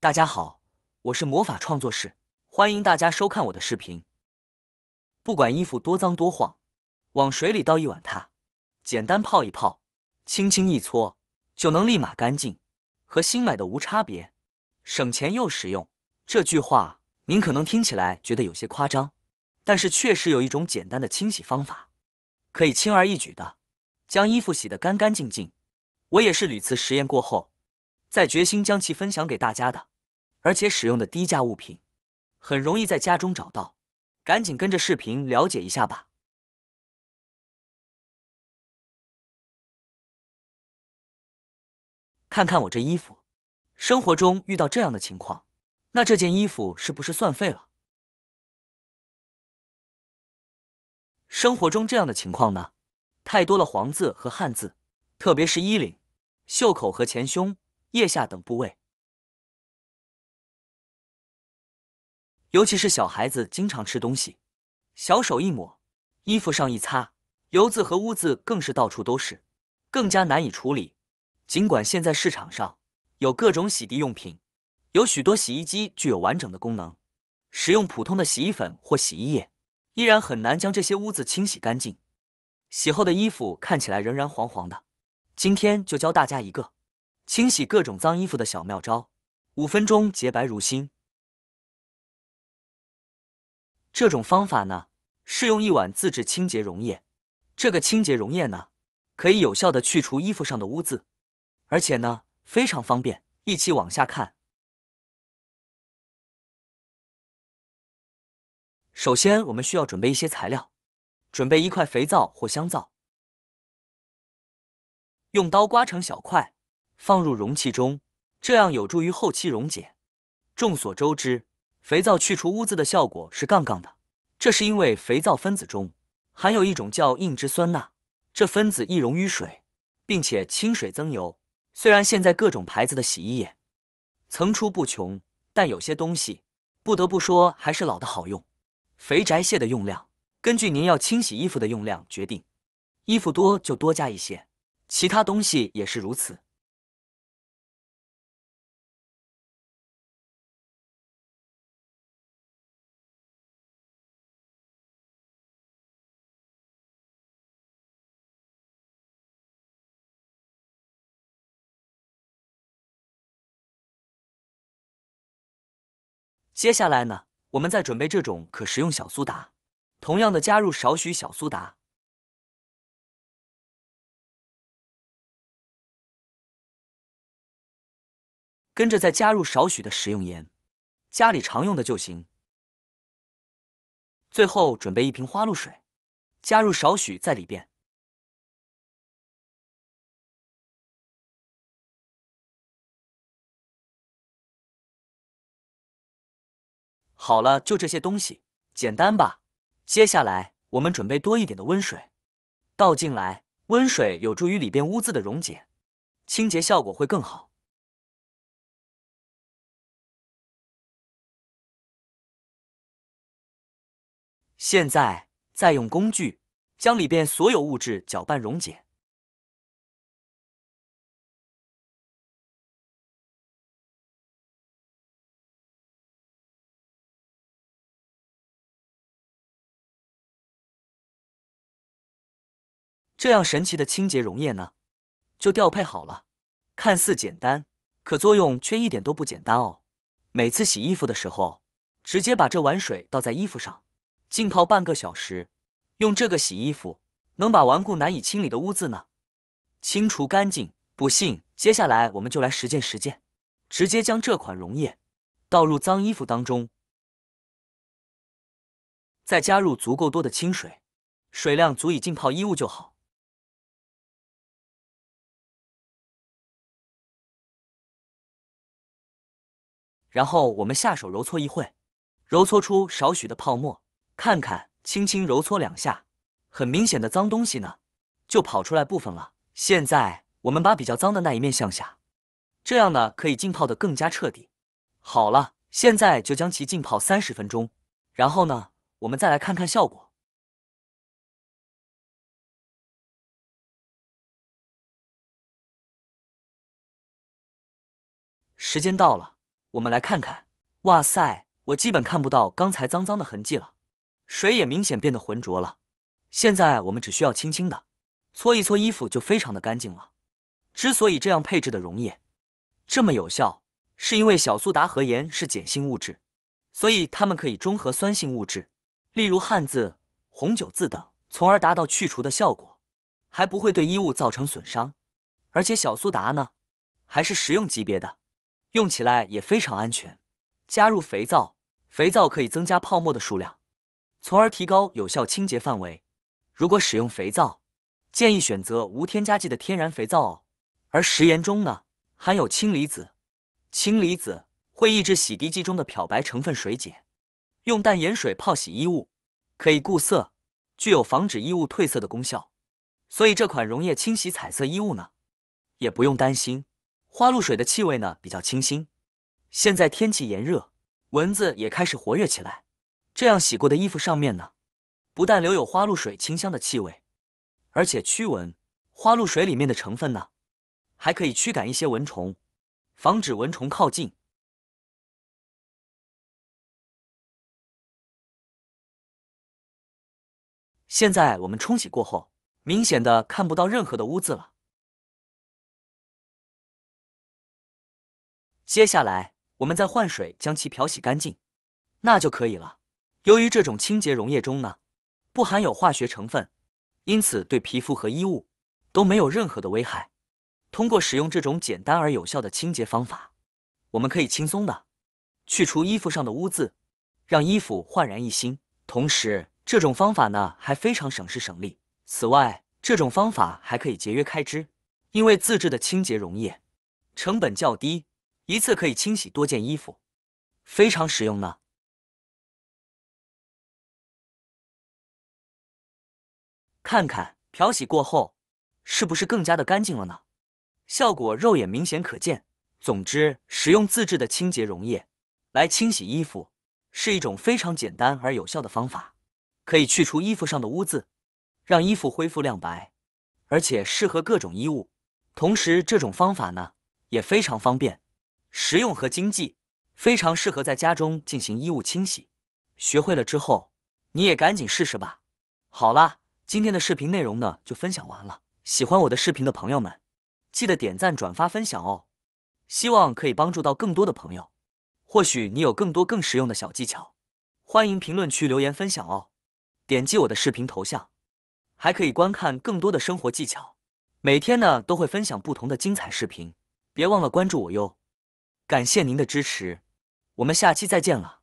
大家好，我是魔法创作室，欢迎大家收看我的视频。不管衣服多脏多晃，往水里倒一碗它，简单泡一泡，轻轻一搓就能立马干净，和新买的无差别，省钱又实用。这句话您可能听起来觉得有些夸张，但是确实有一种简单的清洗方法，可以轻而易举的将衣服洗得干干净净。我也是屡次实验过后。在决心将其分享给大家的，而且使用的低价物品，很容易在家中找到，赶紧跟着视频了解一下吧。看看我这衣服，生活中遇到这样的情况，那这件衣服是不是算废了？生活中这样的情况呢，太多了黄渍和汗渍，特别是衣领、袖口和前胸。腋下等部位，尤其是小孩子经常吃东西，小手一抹，衣服上一擦，油渍和污渍更是到处都是，更加难以处理。尽管现在市场上有各种洗涤用品，有许多洗衣机具有完整的功能，使用普通的洗衣粉或洗衣液，依然很难将这些污渍清洗干净，洗后的衣服看起来仍然黄黄的。今天就教大家一个。清洗各种脏衣服的小妙招，五分钟洁白如新。这种方法呢，是用一碗自制清洁溶液。这个清洁溶液呢，可以有效的去除衣服上的污渍，而且呢，非常方便。一起往下看。首先，我们需要准备一些材料，准备一块肥皂或香皂，用刀刮成小块。放入容器中，这样有助于后期溶解。众所周知，肥皂去除污渍的效果是杠杠的，这是因为肥皂分子中含有一种叫硬脂酸钠，这分子易溶于水，并且亲水增油。虽然现在各种牌子的洗衣液层出不穷，但有些东西不得不说还是老的好用。肥宅蟹的用量根据您要清洗衣服的用量决定，衣服多就多加一些，其他东西也是如此。接下来呢，我们再准备这种可食用小苏打，同样的加入少许小苏打，跟着再加入少许的食用盐，家里常用的就行。最后准备一瓶花露水，加入少许在里边。好了，就这些东西，简单吧。接下来我们准备多一点的温水，倒进来。温水有助于里边污渍的溶解，清洁效果会更好。现在再用工具将里边所有物质搅拌溶解。这样神奇的清洁溶液呢，就调配好了。看似简单，可作用却一点都不简单哦。每次洗衣服的时候，直接把这碗水倒在衣服上，浸泡半个小时，用这个洗衣服能把顽固难以清理的污渍呢清除干净。不信，接下来我们就来实践实践。直接将这款溶液倒入脏衣服当中，再加入足够多的清水，水量足以浸泡衣物就好。然后我们下手揉搓一会，揉搓出少许的泡沫，看看，轻轻揉搓两下，很明显的脏东西呢，就跑出来部分了。现在我们把比较脏的那一面向下，这样呢可以浸泡的更加彻底。好了，现在就将其浸泡三十分钟。然后呢，我们再来看看效果。时间到了。我们来看看，哇塞，我基本看不到刚才脏脏的痕迹了，水也明显变得浑浊了。现在我们只需要轻轻的搓一搓衣服，就非常的干净了。之所以这样配置的溶液这么有效，是因为小苏打和盐是碱性物质，所以它们可以中和酸性物质，例如汗渍、红酒渍等，从而达到去除的效果，还不会对衣物造成损伤。而且小苏打呢，还是食用级别的。用起来也非常安全。加入肥皂，肥皂可以增加泡沫的数量，从而提高有效清洁范围。如果使用肥皂，建议选择无添加剂的天然肥皂。哦。而食盐中呢，含有氢离子，氢离子会抑制洗涤剂中的漂白成分水解。用淡盐水泡洗衣物，可以固色，具有防止衣物褪色的功效。所以这款溶液清洗彩色衣物呢，也不用担心。花露水的气味呢比较清新，现在天气炎热，蚊子也开始活跃起来。这样洗过的衣服上面呢，不但留有花露水清香的气味，而且驱蚊。花露水里面的成分呢，还可以驱赶一些蚊虫，防止蚊虫靠近。现在我们冲洗过后，明显的看不到任何的污渍了。接下来，我们再换水，将其漂洗干净，那就可以了。由于这种清洁溶液中呢，不含有化学成分，因此对皮肤和衣物都没有任何的危害。通过使用这种简单而有效的清洁方法，我们可以轻松的去除衣服上的污渍，让衣服焕然一新。同时，这种方法呢还非常省时省力。此外，这种方法还可以节约开支，因为自制的清洁溶液成本较低。一次可以清洗多件衣服，非常实用呢。看看漂洗过后是不是更加的干净了呢？效果肉眼明显可见。总之，使用自制的清洁溶液来清洗衣服是一种非常简单而有效的方法，可以去除衣服上的污渍，让衣服恢复亮白，而且适合各种衣物。同时，这种方法呢也非常方便。实用和经济，非常适合在家中进行衣物清洗。学会了之后，你也赶紧试试吧。好了，今天的视频内容呢就分享完了。喜欢我的视频的朋友们，记得点赞、转发、分享哦。希望可以帮助到更多的朋友。或许你有更多更实用的小技巧，欢迎评论区留言分享哦。点击我的视频头像，还可以观看更多的生活技巧。每天呢都会分享不同的精彩视频，别忘了关注我哟。感谢您的支持，我们下期再见了。